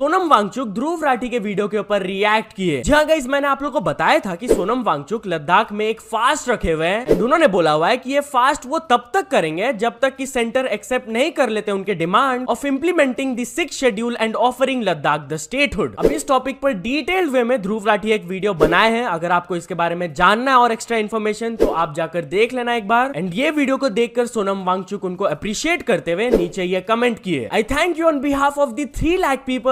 सोनम वांगचुक ध्रुव राठी के वीडियो के ऊपर रिएक्ट किए जहाँ गई मैंने आप लोगों को बताया था कि सोनम वांगचुक लद्दाख में एक फास्ट रखे हुए हैं उन्होंने बोला हुआ है कि ये फास्ट वो तब तक करेंगे जब तक कि सेंटर एक्सेप्ट नहीं कर लेते उनके demand of implementing the six schedule and offering Ladakh the statehood अब इस टॉपिक पर डिटेल्ड वे में ध्रुव राठी एक वीडियो बनाए हैं अगर आपको इसके बारे में जानना है और एक्स्ट्रा इन्फॉर्मेशन तो आप जाकर देख लेना एक बार एंड ये वीडियो को देख सोनम वांगचुक उनको अप्रिशिएट करते हुए नीचे ये कमेंट किए I thank you on behalf of the three lakh people